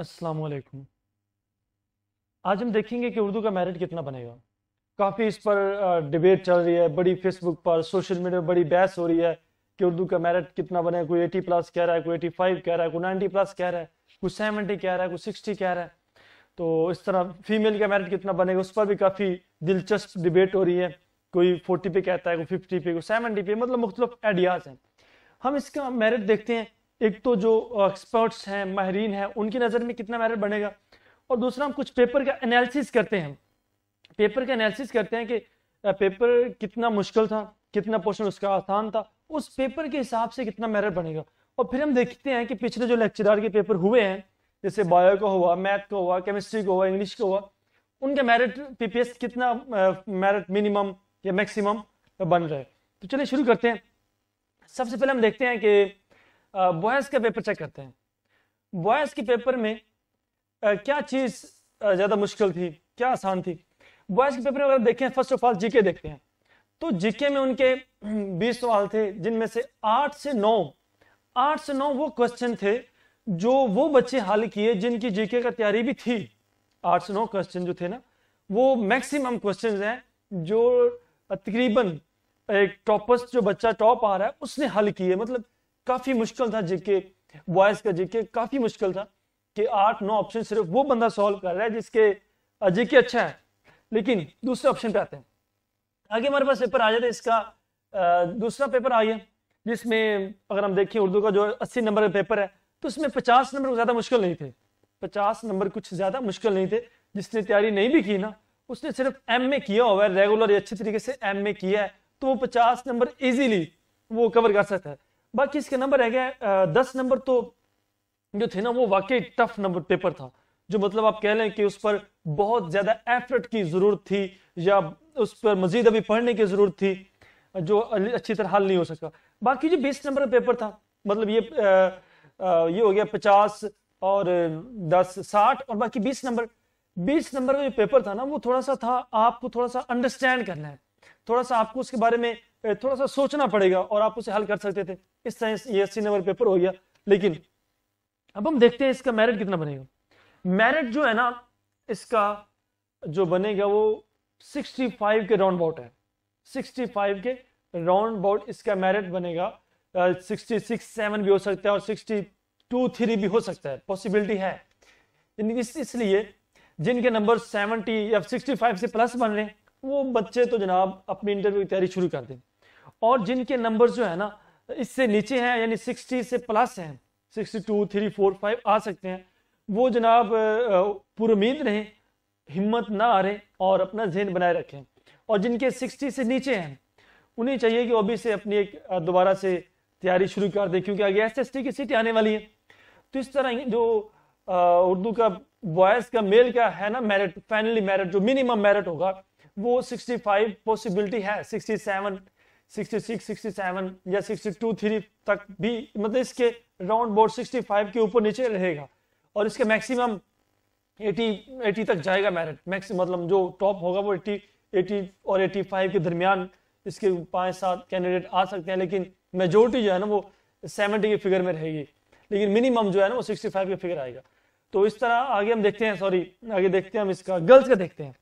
अस्सलाम वालेकुम आज हम देखेंगे कि उर्दू का मेरिट कितना बनेगा काफ़ी इस पर डिबेट चल रही है बड़ी फेसबुक पर सोशल मीडिया पर बड़ी बहस हो रही है कि उर्दू का मेरिट कितना बने कोई एटी प्लस कह रहा है कोई एटी फाइव कह रहा है कोई 90 प्लस कह रहा है कोई 70 कह रहा है कोई सिक्सटी कह रहा है तो इस तरह फीमेल का मेरिट कितना बनेगा उस पर भी काफ़ी दिलचस्प डिबेट हो रही है कोई फोर्टी पे कहता है कोई फिफ्टी पे कोई 70 पे मतलब मुख्तलिफ आइडियाज़ हैं हम इसका मेरिट देखते हैं एक तो जो एक्सपर्ट्स हैं माहरीन हैं उनकी नज़र में कितना मैरिट बढ़ेगा और दूसरा हम कुछ पेपर का एनालिसिस करते हैं पेपर का एनालिसिस करते हैं कि पेपर कितना मुश्किल था कितना पोर्शन उसका आसान था उस पेपर के हिसाब से कितना मैटर बनेगा और फिर हम देखते हैं कि पिछले जो लेक्चरार के पेपर हुए हैं जैसे बायो का हुआ मैथ का हुआ केमिस्ट्री का हुआ इंग्लिश का हुआ उनका मैरिट पीपीएस कितना मैरिट मिनिमम या मैक्सिमम बन रहा है तो चलिए शुरू करते हैं सबसे पहले हम देखते हैं कि बॉयज़ का पेपर चेक करते हैं बॉयज़ के पेपर में आ, क्या चीज़ ज़्यादा मुश्किल थी क्या आसान थी बॉयज़ के पेपर में अगर देखें फर्स्ट ऑफ ऑल जीके देखते हैं तो जीके में उनके बीस सवाल थे जिनमें से आठ से नौ आठ से नौ वो क्वेश्चन थे जो वो बच्चे हल किए जिनकी जीके का तैयारी भी थी आठ से नौ क्वेश्चन जो थे ना वो मैक्सिमम क्वेश्चन हैं जो तकरीबन एक टॉपर्स जो बच्चा टॉप आ रहा है उसने हल किए मतलब काफ़ी मुश्किल था जिके बॉयज का जिके काफ़ी मुश्किल था कि आठ नौ ऑप्शन सिर्फ वो बंदा सॉल्व कर रहा है जिसके जिके अच्छा है लेकिन दूसरे ऑप्शन पे आते हैं आगे हमारे पास पेपर आ जाता है इसका दूसरा पेपर आ गया जिसमें अगर हम देखें उर्दू का जो अस्सी नंबर का पेपर है तो उसमें पचास नंबर ज़्यादा मुश्किल नहीं थे पचास नंबर कुछ ज़्यादा मुश्किल नहीं थे जिसने तैयारी नहीं भी की ना उसने सिर्फ एम में किया हुआ है रेगुलर अच्छे तरीके से एम में किया है तो वो पचास नंबर इजीली वो कवर कर सकता है बाकी इसके नंबर रह गए दस नंबर तो जो थे ना वो वाकई टफ नंबर पेपर था जो मतलब आप कह लें कि उस पर बहुत ज्यादा एफर्ट की जरूरत थी या उस पर मजीद अभी पढ़ने की जरूरत थी जो अच्छी तरह हल नहीं हो सका बाकी जो बीस नंबर का पेपर था मतलब ये आ, आ, ये हो गया पचास और दस साठ और बाकी बीस नंबर बीस नंबर का जो पेपर था ना वो थोड़ा सा था आपको थोड़ा सा अंडरस्टैंड करना है थोड़ा सा आपको उसके बारे में थोड़ा सा सोचना पड़ेगा और आप उसे हल कर सकते थे इस तरह ये अस्सी नंबर पेपर हो गया लेकिन अब हम देखते हैं इसका मेरिट कितना बनेगा मेरिट जो है ना इसका जो बनेगा वो 65 के राउंड बाउट है 65 के राउंड बाउट इसका मेरिट बनेगा सिक्सटी सिक्स सेवन भी हो सकता है और सिक्सटी टू थ्री भी हो सकता है पॉसिबिलिटी है इस, इसलिए जिनके नंबर सेवनटी या सिक्सटी फाइव से प्लस बन रहे हैं वो बच्चे तो जनाब अपनी इंटरव्यू की तैयारी शुरू कर दें और जिनके नंबर जो है ना इससे नीचे हैं यानी सिक्सटी से प्लस हैं टू थ्री फोर फाइव आ सकते हैं वो जनाब पुरुमीद रहें हिम्मत ना रहे और अपना जहन बनाए रखें और जिनके सिक्सटी से नीचे हैं उन्हें चाहिए कि ओबी से अपनी एक दोबारा से तैयारी शुरू कर दें क्योंकि आगे एस एस टी की सीट आने वाली है तो इस तरह जो उर्दू का बॉयज़ का मेल का है ना मेरिट फाइनली मेरिट जो मिनिमम मेरिट होगा वो 65 पॉसिबिलिटी है 67 66, 67 या 62, 3 तक भी मतलब इसके राउंड बोर्ड 65 के ऊपर नीचे रहेगा और इसके मैक्सिमम 80 80 तक जाएगा मैरिट मैक्स मतलब जो टॉप होगा वो 80 80 और 85 के दरमियान इसके पाँच सात कैंडिडेट आ सकते हैं लेकिन मेजोरिटी जो है ना वो 70 के फिगर में रहेगी लेकिन मिनिमम जो है ना वो फाइव के फिगर आएगा तो इस तरह आगे हम देखते हैं सॉरी आगे देखते हैं हम इसका गर्ल्स का देखते हैं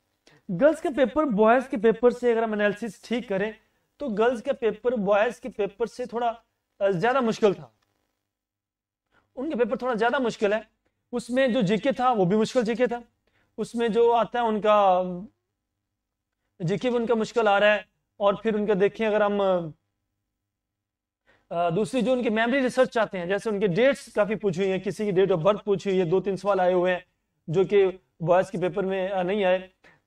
गर्ल्स के पेपर बॉयज के पेपर से अगर हम एनालिसिस ठीक करें तो गर्ल्स का पेपर बॉयज के पेपर से थोड़ा ज्यादा मुश्किल था उनके पेपर थोड़ा ज्यादा मुश्किल है उसमें जो जीके था वो भी मुश्किल जीके था उसमें जो आता है उनका जीके भी उनका मुश्किल आ रहा है और फिर उनका देखें अगर हम दूसरी जो उनकी मेमोरी रिसर्च चाहते हैं जैसे उनके डेट्स काफी पूछी हुई है किसी की डेट ऑफ बर्थ पूछी हुई है दो तीन सवाल आए हुए हैं जो कि बॉयज के पेपर में नहीं आए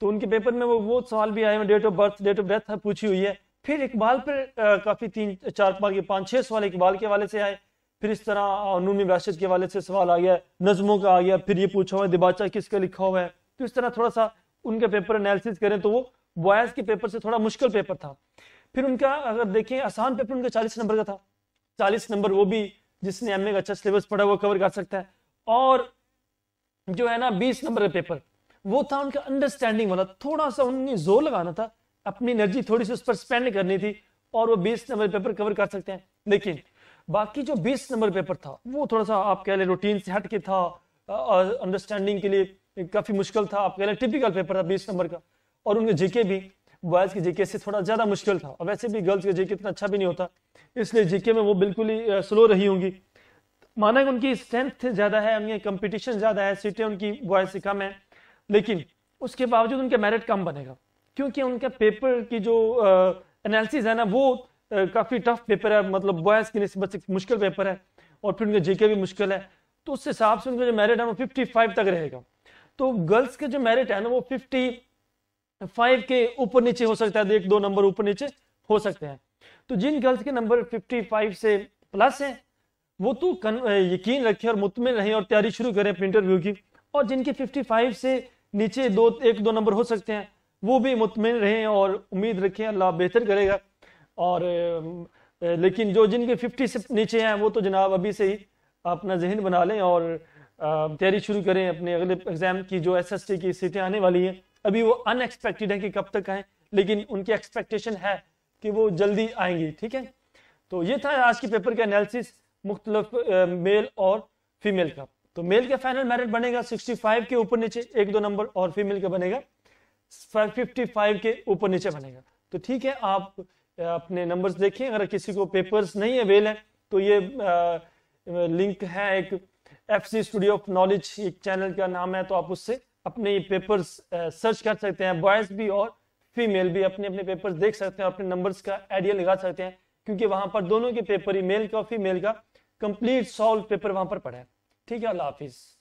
तो उनके पेपर में वो वो सवाल भी आए हुए date of birth date of death पूछी हुई है फिर इकबाल पर काफ़ी तीन चार पाँच के पाँच छह सवाल इकबाल के वाले से आए फिर इस तरह नूमी राशिद के वाले से सवाल आ गया नज़मों का आ गया फिर ये पूछा हुआ है दिबाचा किसका लिखा हुआ है तो इस तरह थोड़ा सा उनका पेपर एनालिसिस करें तो वो बॉयज़ के पेपर से थोड़ा मुश्किल पेपर था फिर उनका अगर देखें आसान पेपर उनका चालीस नंबर का था चालीस नंबर वो भी जिसने एम का अच्छा सिलेबस पढ़ा वो कवर कर सकता है और जो है ना बीस नंबर का पेपर वो था उनका अंडरस्टैंडिंग वाला थोड़ा सा उन्हें जोर लगाना था अपनी एनर्जी थोड़ी सी उस पर स्पेंड करनी थी और वो 20 नंबर पेपर कवर कर सकते हैं लेकिन बाकी जो 20 नंबर पेपर था वो थोड़ा सा आप कह लें रूटीन से हट के था अंडरस्टैंडिंग के लिए काफ़ी मुश्किल था आप कह लें टिपिकल पेपर था बीस नंबर का और उनके जीके भी बॉयज़ के जीके से थोड़ा ज़्यादा मुश्किल था और वैसे भी गर्ल्स का जीके इतना अच्छा भी नहीं होता इसलिए जीके में वो बिल्कुल ही स्लो रही होंगी माना कि उनकी स्ट्रेंथ ज़्यादा है उनकी कंपटीशन ज़्यादा है सीटें उनकी बॉयज़ से कम है लेकिन उसके बावजूद उनका मेरिट कम बनेगा क्योंकि उनके पेपर की जो एनालिसिस है ना वो काफ़ी टफ पेपर है मतलब बॉयज़ की नस्बत से मुश्किल पेपर है और फिर उनका जेके भी मुश्किल है तो उस हिसाब से उनका जो मेरिट है वो फिफ्टी फाइव तक रहेगा तो गर्ल्स के जो मेरिट है ना वो फिफ्टी फाइव के ऊपर नीचे हो सकता है तो एक दो नंबर ऊपर नीचे हो सकते हैं तो जिन गर्ल्स के नंबर फिफ्टी फाइव से प्लस हैं वो तो यकीन रखें और मुतमिन रहें और तैयारी शुरू करें इंटरव्यू की और जिनके 55 से नीचे दो एक दो नंबर हो सकते हैं वो भी मुतमिन रहें और उम्मीद रखें अल्लाह बेहतर करेगा और लेकिन जो जिनके फिफ्टी से नीचे हैं वो तो जनाब अभी से ही अपना जहन बना लें और तैयारी शुरू करें अपने अगले एग्ज़ाम की जो एस एस टी की सीटें आने वाली हैं अभी वो अनएक्सपेक्टेड है कि कब तक आएँ लेकिन उनकी एक्सपेक्टेशन है कि वो जल्दी आएंगी ठीक है तो ये था आज के पेपर का एनालिसिस मुख्तलफ मेल और फीमेल का तो मेल का फाइनल मेरिट बनेगा फाइव के ऊपर नीचे एक दो नंबर और फीमेल का बनेगा 55 के ऊपर नीचे बनेगा तो ठीक है आप अपने नंबर्स देखिए अगर किसी को पेपर्स नहीं अवेल है तो ये आ, लिंक है एक F C studio of knowledge एक चैनल का नाम है तो आप उससे अपने पेपर्स सर्च कर सकते हैं बॉयज भी और फीमेल भी अपने अपने पेपर्स देख सकते हैं अपने नंबर्स का आइडिया लगा सकते हैं क्योंकि वहां पर दोनों के पेपर ही मेल का और फीमेल का कंप्लीट सॉल्व पेपर वहां पर पड़ा है ठीक है अल्लाह हाफिज़